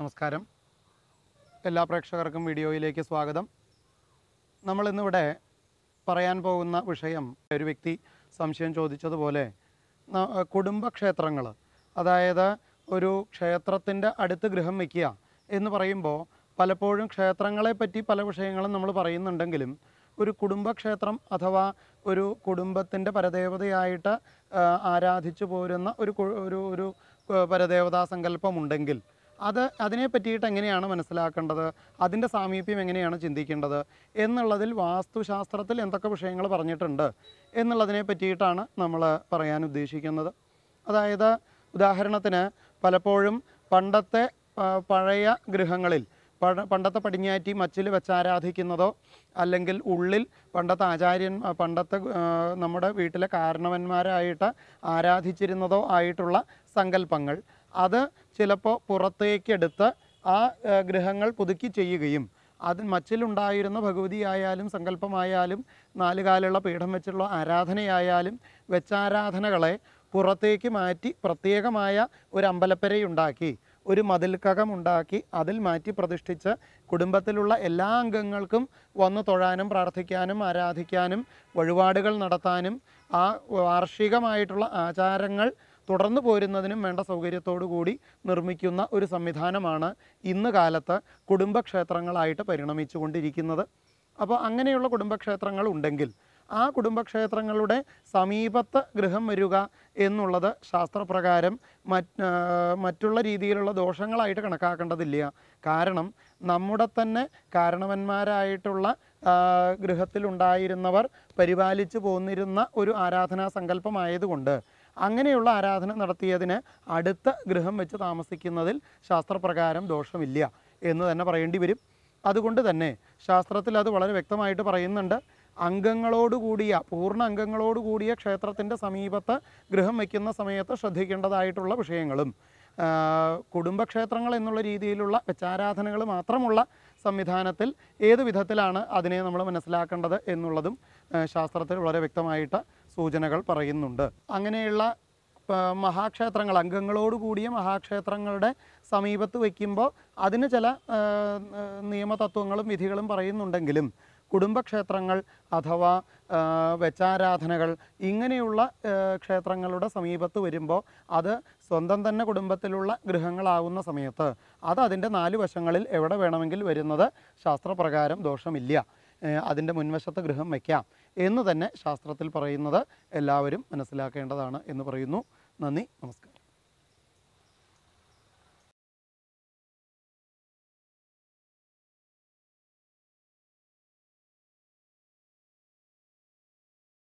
നമസ്കാരം എല്ലാ പ്രേക്ഷകർക്കും വീഡിയോയിലേക്ക് സ്വാഗതം നമ്മൾ പറയാൻ പോകുന്ന വിഷയം ഒരു വ്യക്തി സംശയം ചോദിച്ചതുപോലെ കുടുംബക്ഷേത്രങ്ങൾ അതായത് ഒരു ക്ഷേത്രത്തിൻ്റെ അടുത്ത് ഗൃഹം വയ്ക്കുക എന്ന് പറയുമ്പോൾ പലപ്പോഴും ക്ഷേത്രങ്ങളെപ്പറ്റി പല വിഷയങ്ങളും നമ്മൾ പറയുന്നുണ്ടെങ്കിലും ഒരു കുടുംബക്ഷേത്രം അഥവാ ഒരു കുടുംബത്തിൻ്റെ പരദേവതയായിട്ട് ആരാധിച്ചു പോരുന്ന ഒരു ഒരു ഒരു പരദേവതാ സങ്കല്പമുണ്ടെങ്കിൽ അത് അതിനെ പറ്റിയിട്ട് എങ്ങനെയാണ് മനസ്സിലാക്കേണ്ടത് അതിൻ്റെ സാമീപ്യം എങ്ങനെയാണ് ചിന്തിക്കേണ്ടത് എന്നുള്ളതിൽ വാസ്തുശാസ്ത്രത്തിൽ എന്തൊക്കെ വിഷയങ്ങൾ പറഞ്ഞിട്ടുണ്ട് എന്നുള്ളതിനെ പറ്റിയിട്ടാണ് നമ്മൾ പറയാൻ ഉദ്ദേശിക്കുന്നത് അതായത് ഉദാഹരണത്തിന് പലപ്പോഴും പണ്ടത്തെ പഴയ ഗൃഹങ്ങളിൽ പണ്ടത്തെ പടിഞ്ഞാറ്റി മച്ചിൽ വെച്ച് ആരാധിക്കുന്നതോ അല്ലെങ്കിൽ ഉള്ളിൽ പണ്ടത്തെ ആചാര്യൻ പണ്ടത്തെ നമ്മുടെ വീട്ടിലെ കാരണവന്മാരായിട്ട് ആരാധിച്ചിരുന്നതോ ആയിട്ടുള്ള സങ്കല്പങ്ങൾ അത് ചിലപ്പോൾ എടുത്ത് ആ ഗ്രഹങ്ങൾ പുതുക്കി ചെയ്യുകയും അത് മച്ചിലുണ്ടായിരുന്ന ഭഗവതിയായാലും സങ്കല്പമായാലും നാലുകാലുള്ള പീഠം വെച്ചുള്ള ആരാധനയായാലും വെച്ചാരാധനകളെ പുറത്തേക്ക് മാറ്റി പ്രത്യേകമായ ഒരു അമ്പലപ്പരയുണ്ടാക്കി ഒരു മതിൽക്കകമുണ്ടാക്കി അതിൽ മാറ്റി പ്രതിഷ്ഠിച്ച് കുടുംബത്തിലുള്ള എല്ലാ അംഗങ്ങൾക്കും വന്ന് തൊഴാനും പ്രാർത്ഥിക്കാനും ആരാധിക്കാനും വഴിപാടുകൾ നടത്താനും ആ വാർഷികമായിട്ടുള്ള ആചാരങ്ങൾ തുടർന്നു പോരുന്നതിനും വേണ്ട സൗകര്യത്തോടു കൂടി നിർമ്മിക്കുന്ന ഒരു സംവിധാനമാണ് ഇന്ന് കാലത്ത് കുടുംബക്ഷേത്രങ്ങളായിട്ട് പരിണമിച്ചുകൊണ്ടിരിക്കുന്നത് അപ്പോൾ അങ്ങനെയുള്ള കുടുംബക്ഷേത്രങ്ങൾ ഉണ്ടെങ്കിൽ ആ കുടുംബക്ഷേത്രങ്ങളുടെ സമീപത്ത് ഗൃഹം വരിക എന്നുള്ളത് ശാസ്ത്രപ്രകാരം മറ്റ് മറ്റുള്ള രീതിയിലുള്ള ദോഷങ്ങളായിട്ട് കണക്കാക്കേണ്ടതില്ല കാരണം നമ്മുടെ തന്നെ കാരണവന്മാരായിട്ടുള്ള ഗൃഹത്തിലുണ്ടായിരുന്നവർ പരിപാലിച്ചു പോന്നിരുന്ന ഒരു ആരാധനാ സങ്കല്പമായതുകൊണ്ട് അങ്ങനെയുള്ള ആരാധന നടത്തിയതിന് അടുത്ത ഗൃഹം വെച്ച് താമസിക്കുന്നതിൽ ശാസ്ത്രപ്രകാരം ദോഷമില്ല എന്ന് തന്നെ പറയേണ്ടി വരും അതുകൊണ്ട് തന്നെ ശാസ്ത്രത്തിൽ അത് വളരെ വ്യക്തമായിട്ട് പറയുന്നുണ്ട് അംഗങ്ങളോടുകൂടിയ പൂർണ്ണ അംഗങ്ങളോടുകൂടിയ ക്ഷേത്രത്തിൻ്റെ സമീപത്ത് ഗൃഹം വയ്ക്കുന്ന സമയത്ത് ശ്രദ്ധിക്കേണ്ടതായിട്ടുള്ള വിഷയങ്ങളും കുടുംബക്ഷേത്രങ്ങൾ എന്നുള്ള രീതിയിലുള്ള വെച്ചാരാധനകൾ മാത്രമുള്ള സംവിധാനത്തിൽ ഏത് വിധത്തിലാണ് അതിനെ നമ്മൾ മനസ്സിലാക്കേണ്ടത് എന്നുള്ളതും ശാസ്ത്രത്തിൽ വളരെ വ്യക്തമായിട്ട് സൂചനകൾ പറയുന്നുണ്ട് അങ്ങനെയുള്ള മഹാക്ഷേത്രങ്ങൾ അംഗങ്ങളോട് കൂടിയ മഹാക്ഷേത്രങ്ങളുടെ സമീപത്ത് വയ്ക്കുമ്പോൾ അതിന് ചില നിയമതത്വങ്ങളും വിധികളും പറയുന്നുണ്ടെങ്കിലും കുടുംബക്ഷേത്രങ്ങൾ അഥവാ വെച്ചാരാധനകൾ ഇങ്ങനെയുള്ള ക്ഷേത്രങ്ങളുടെ സമീപത്ത് വരുമ്പോൾ അത് സ്വന്തം തന്നെ കുടുംബത്തിലുള്ള ഗൃഹങ്ങളാവുന്ന സമയത്ത് അത് അതിൻ്റെ നാല് വശങ്ങളിൽ എവിടെ വേണമെങ്കിൽ വരുന്നത് ശാസ്ത്രപ്രകാരം ദോഷമില്ല അതിൻ്റെ മുൻവശത്ത് ഗൃഹം വയ്ക്കാം എന്ന് തന്നെ ശാസ്ത്രത്തിൽ പറയുന്നത് എല്ലാവരും മനസ്സിലാക്കേണ്ടതാണ് എന്ന് പറയുന്നു നന്ദി നമസ്കാരം